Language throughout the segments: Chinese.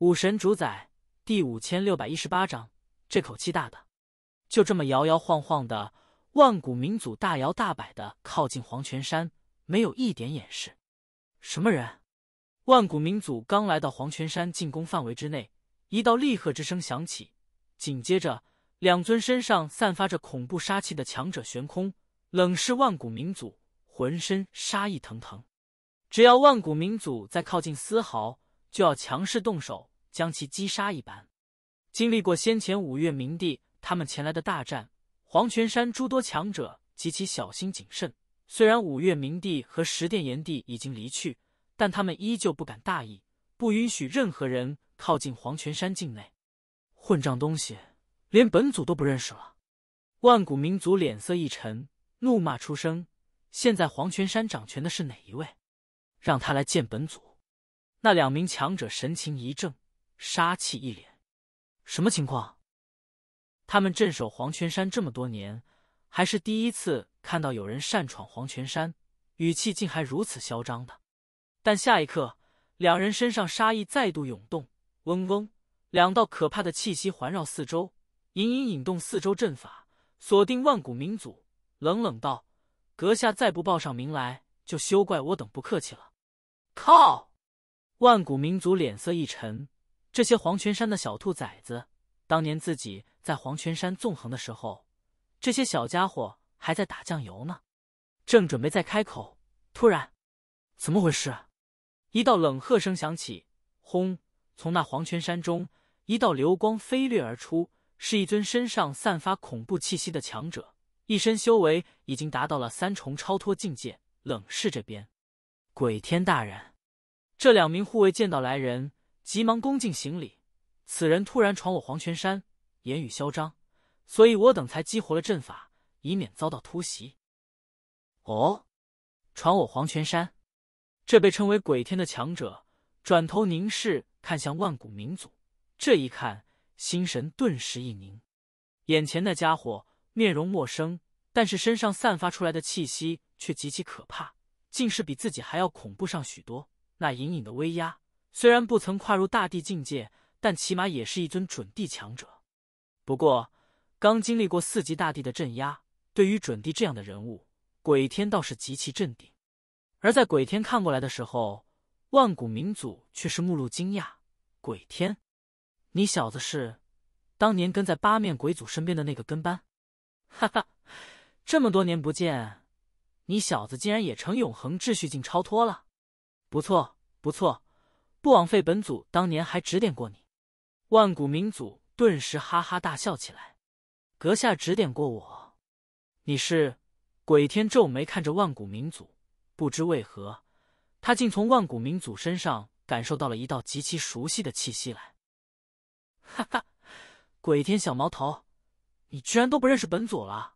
武神主宰第五千六百一十八章，这口气大的，就这么摇摇晃晃的，万古民祖大摇大摆的靠近黄泉山，没有一点掩饰。什么人？万古民祖刚来到黄泉山进攻范围之内，一道厉喝之声响起，紧接着，两尊身上散发着恐怖杀气的强者悬空冷视万古民祖，浑身杀意腾腾。只要万古民祖再靠近丝毫。就要强势动手，将其击杀一般。经历过先前五岳冥帝他们前来的大战，黄泉山诸多强者极其小心谨慎。虽然五岳冥帝和十殿炎帝已经离去，但他们依旧不敢大意，不允许任何人靠近黄泉山境内。混账东西，连本祖都不认识了！万古民祖脸色一沉，怒骂出声：“现在黄泉山掌权的是哪一位？让他来见本祖。”那两名强者神情一怔，杀气一脸，什么情况？他们镇守黄泉山这么多年，还是第一次看到有人擅闯黄泉山，语气竟还如此嚣张的。但下一刻，两人身上杀意再度涌动，嗡嗡，两道可怕的气息环绕四周，隐隐引动四周阵法，锁定万古冥祖，冷冷道：“阁下再不报上名来，就休怪我等不客气了。”靠！万古民族脸色一沉，这些黄泉山的小兔崽子，当年自己在黄泉山纵横的时候，这些小家伙还在打酱油呢。正准备再开口，突然，怎么回事？一道冷喝声响起，轰！从那黄泉山中，一道流光飞掠而出，是一尊身上散发恐怖气息的强者，一身修为已经达到了三重超脱境界。冷视这边，鬼天大人。这两名护卫见到来人，急忙恭敬行礼。此人突然闯我黄泉山，言语嚣张，所以我等才激活了阵法，以免遭到突袭。哦，闯我黄泉山！这被称为鬼天的强者转头凝视，看向万古明族。这一看，心神顿时一凝。眼前那家伙面容陌生，但是身上散发出来的气息却极其可怕，竟是比自己还要恐怖上许多。那隐隐的威压，虽然不曾跨入大帝境界，但起码也是一尊准帝强者。不过，刚经历过四级大帝的镇压，对于准帝这样的人物，鬼天倒是极其镇定。而在鬼天看过来的时候，万古名祖却是目露惊讶：“鬼天，你小子是当年跟在八面鬼祖身边的那个跟班？哈哈，这么多年不见，你小子竟然也成永恒秩序境超脱了！”不错，不错，不枉费本祖当年还指点过你。万古名祖顿时哈哈大笑起来：“阁下指点过我，你是鬼天。”皱眉看着万古名祖，不知为何，他竟从万古名祖身上感受到了一道极其熟悉的气息来。哈哈，鬼天小毛头，你居然都不认识本祖了？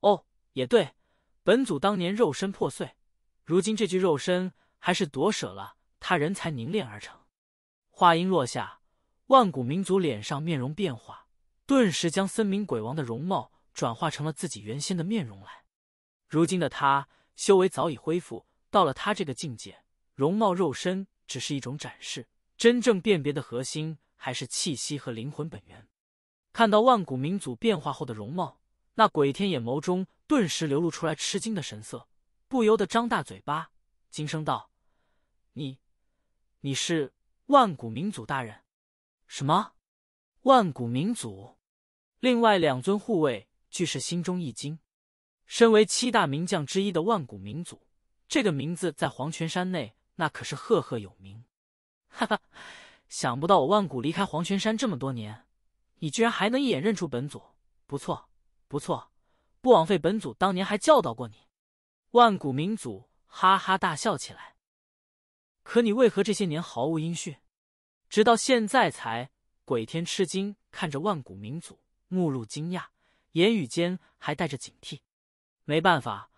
哦，也对，本祖当年肉身破碎，如今这具肉身。还是夺舍了他人才凝练而成。话音落下，万古民族脸上面容变化，顿时将森明鬼王的容貌转化成了自己原先的面容来。如今的他修为早已恢复到了他这个境界，容貌肉身只是一种展示，真正辨别的核心还是气息和灵魂本源。看到万古民族变化后的容貌，那鬼天眼眸中顿时流露出来吃惊的神色，不由得张大嘴巴，惊声道。你，你是万古明祖大人？什么？万古明祖？另外两尊护卫俱是心中一惊。身为七大名将之一的万古明祖，这个名字在黄泉山内那可是赫赫有名。哈哈，想不到我万古离开黄泉山这么多年，你居然还能一眼认出本祖。不错，不错，不枉费本祖当年还教导过你。万古名祖哈哈大笑起来。可你为何这些年毫无音讯，直到现在才鬼天吃惊看着万古名祖，目露惊讶，言语间还带着警惕。没办法，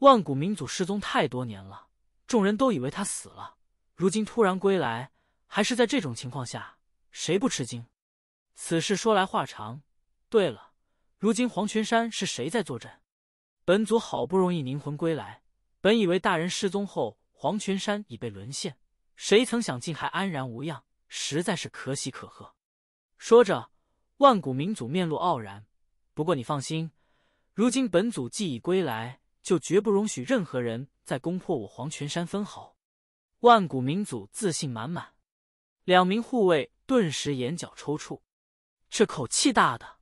万古名祖失踪太多年了，众人都以为他死了，如今突然归来，还是在这种情况下，谁不吃惊？此事说来话长。对了，如今黄泉山是谁在坐镇？本祖好不容易凝魂归来，本以为大人失踪后。黄泉山已被沦陷，谁曾想竟还安然无恙，实在是可喜可贺。说着，万古冥祖面露傲然。不过你放心，如今本祖既已归来，就绝不容许任何人再攻破我黄泉山分毫。万古冥祖自信满满。两名护卫顿时眼角抽搐，这口气大的，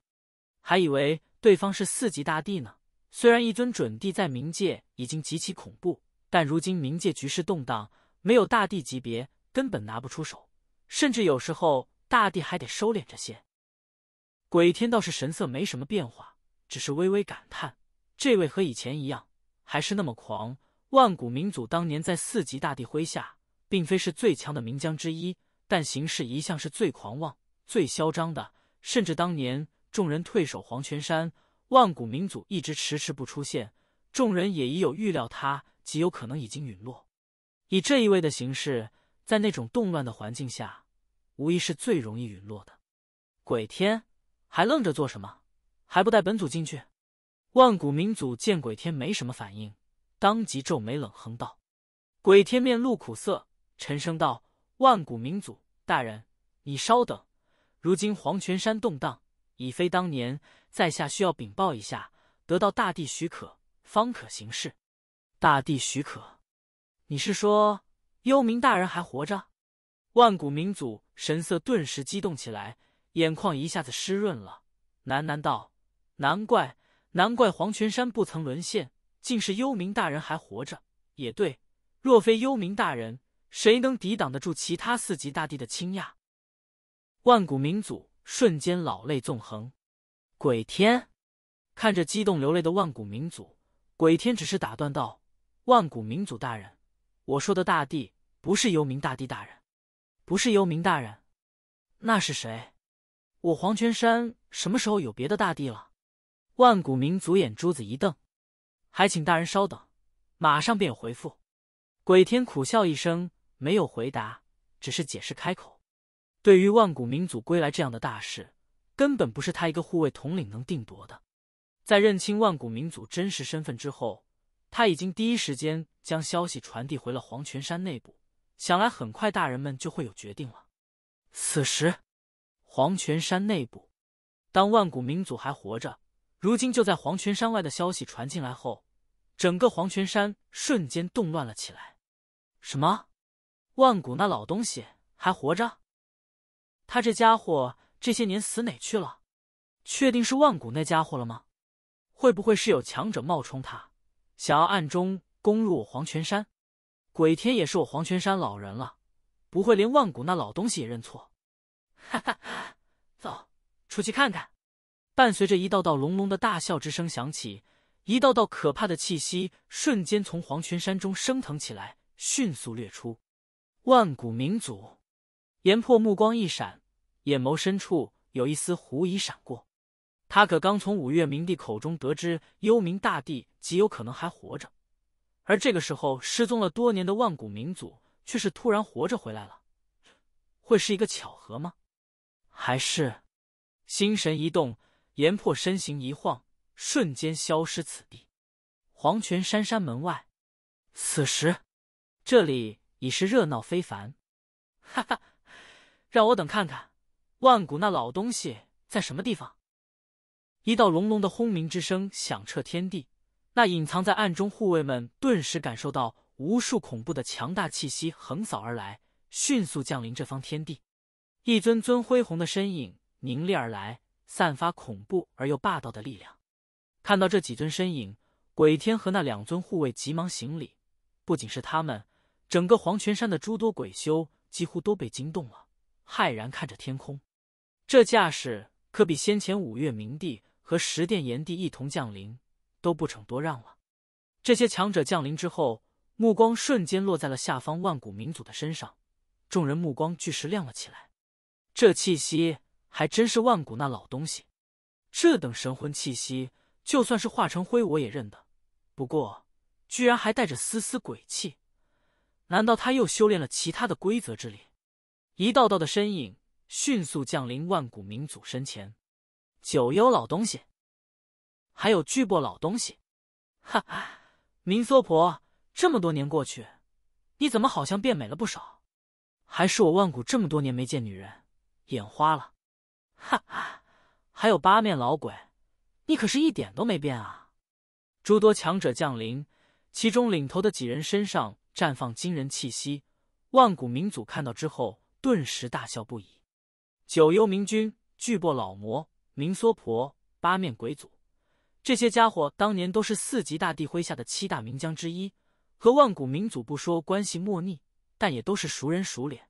还以为对方是四级大帝呢。虽然一尊准帝在冥界已经极其恐怖。但如今冥界局势动荡，没有大帝级别根本拿不出手，甚至有时候大帝还得收敛着些。鬼天倒是神色没什么变化，只是微微感叹：“这位和以前一样，还是那么狂。”万古冥祖当年在四级大帝麾下，并非是最强的冥将之一，但行事一向是最狂妄、最嚣张的。甚至当年众人退守黄泉山，万古冥祖一直迟迟不出现，众人也已有预料他。极有可能已经陨落，以这一位的形式，在那种动乱的环境下，无疑是最容易陨落的。鬼天，还愣着做什么？还不带本祖进去？万古名祖见鬼天没什么反应，当即皱眉冷哼道：“鬼天，面露苦涩，沉声道：‘万古名祖大人，你稍等，如今黄泉山动荡，已非当年，在下需要禀报一下，得到大帝许可，方可行事。’”大地许可，你是说幽冥大人还活着？万古民祖神色顿时激动起来，眼眶一下子湿润了，喃喃道：“难怪，难怪黄泉山不曾沦陷，竟是幽冥大人还活着。也对，若非幽冥大人，谁能抵挡得住其他四级大帝的倾压？”万古民祖瞬间老泪纵横。鬼天看着激动流泪的万古民祖，鬼天只是打断道。万古民族大人，我说的大地不是幽冥大帝大人，不是幽冥大人，那是谁？我黄泉山什么时候有别的大地了？万古民族眼珠子一瞪，还请大人稍等，马上便有回复。鬼天苦笑一声，没有回答，只是解释开口：“对于万古民族归来这样的大事，根本不是他一个护卫统领能定夺的。在认清万古民族真实身份之后。”他已经第一时间将消息传递回了黄泉山内部，想来很快大人们就会有决定了。此时，黄泉山内部，当万古明祖还活着，如今就在黄泉山外的消息传进来后，整个黄泉山瞬间动乱了起来。什么？万古那老东西还活着？他这家伙这些年死哪去了？确定是万古那家伙了吗？会不会是有强者冒充他？想要暗中攻入我黄泉山，鬼天也是我黄泉山老人了，不会连万古那老东西也认错。哈哈，走，出去看看。伴随着一道道隆隆的大笑之声响起，一道道可怕的气息瞬间从黄泉山中升腾起来，迅速掠出。万古冥祖，阎破目光一闪，眼眸深处有一丝狐疑闪过。他可刚从五岳冥帝口中得知，幽冥大帝极有可能还活着，而这个时候，失踪了多年的万古冥祖却是突然活着回来了，会是一个巧合吗？还是心神一动，岩破身形一晃，瞬间消失此地。黄泉山山门外，此时这里已是热闹非凡。哈哈，让我等看看，万古那老东西在什么地方。一道隆隆的轰鸣之声响彻天地，那隐藏在暗中护卫们顿时感受到无数恐怖的强大气息横扫而来，迅速降临这方天地。一尊尊恢宏的身影凝立而来，散发恐怖而又霸道的力量。看到这几尊身影，鬼天和那两尊护卫急忙行礼。不仅是他们，整个黄泉山的诸多鬼修几乎都被惊动了，骇然看着天空。这架势可比先前五岳冥帝。和十殿炎帝一同降临，都不逞多让了。这些强者降临之后，目光瞬间落在了下方万古民祖的身上，众人目光顿时亮了起来。这气息还真是万古那老东西，这等神魂气息，就算是化成灰我也认得。不过，居然还带着丝丝鬼气，难道他又修炼了其他的规则之力？一道道的身影迅速降临万古民祖身前。九幽老东西，还有巨波老东西，哈哈！明娑婆，这么多年过去，你怎么好像变美了不少？还是我万古这么多年没见女人，眼花了，哈哈！还有八面老鬼，你可是一点都没变啊！诸多强者降临，其中领头的几人身上绽放惊人气息，万古民祖看到之后顿时大笑不已。九幽明君，巨波老魔。明娑婆、八面鬼祖，这些家伙当年都是四级大帝麾下的七大名将之一，和万古名祖不说关系莫逆，但也都是熟人熟脸。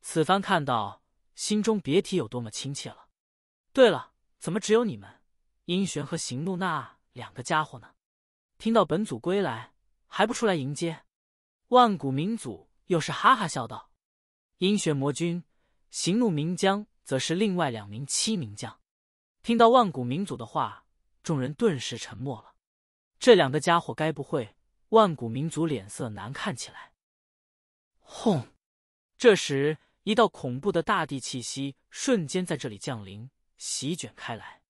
此番看到，心中别提有多么亲切了。对了，怎么只有你们？阴玄和行怒那两个家伙呢？听到本祖归来，还不出来迎接？万古名祖又是哈哈笑道。阴玄魔君、行怒名将，则是另外两名七名将。听到万古民族的话，众人顿时沉默了。这两个家伙该不会……万古民族脸色难看起来。轰！这时，一道恐怖的大地气息瞬间在这里降临，席卷开来。